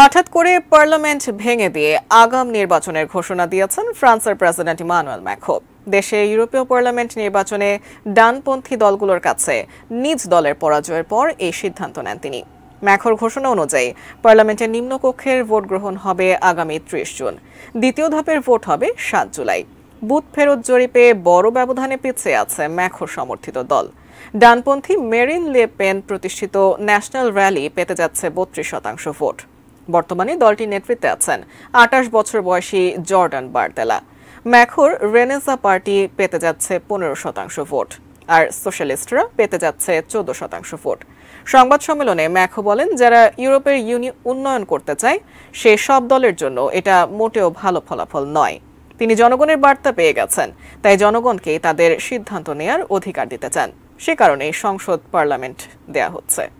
হঠাৎ করে পার্লামেন্ট ভেঙে দিয়ে আগাম নির্বাচনের ঘোষণা দিয়েছেন ফ্রান্সের প্রেসিডেন্ট ইমানুয়েল ম্যাখো দেশে ইউরোপীয় পার্লামেন্ট নির্বাচনে ডানপন্থী দলগুলোর কাছে নিজ দলের পরাজয়ের পর এই সিদ্ধান্ত নেন তিনি ম্যাখর ঘোষণা অনুযায়ী পার্লামেন্টের নিম্নকক্ষের ভোট গ্রহণ হবে আগামী ত্রিশ জুন দ্বিতীয় ধাপের ভোট হবে সাত জুলাই বুথ ফেরত জরিপে বড় ব্যবধানে পিছিয়ে আছে ম্যাখর সমর্থিত দল ডানপন্থী মেরিন লে পেন প্রতিষ্ঠিত ন্যাশনাল র্যালি পেতে যাচ্ছে বত্রিশ শতাংশ ভোট বর্তমানে দলটির নেতৃত্বে আছেন আঠাশ বছর বয়সী জর্ডান বার্তেলা ম্যাখোর রেনেসা পার্টি পেতে যাচ্ছে পনেরো শতাংশ ভোট আর সোশ্যালিস্টরা পেতে যাচ্ছে চোদ্দ শতাংশ ভোট সংবাদ সম্মেলনে ম্যাখো বলেন যারা ইউরোপের ইউনি উন্নয়ন করতে চায় সে সব দলের জন্য এটা মোটেও ভালো ফলাফল নয় তিনি জনগণের বার্তা পেয়ে গেছেন তাই জনগণকে তাদের সিদ্ধান্ত নেয়ার অধিকার দিতে চান সে কারণে সংসদ পার্লামেন্ট দেয়া হচ্ছে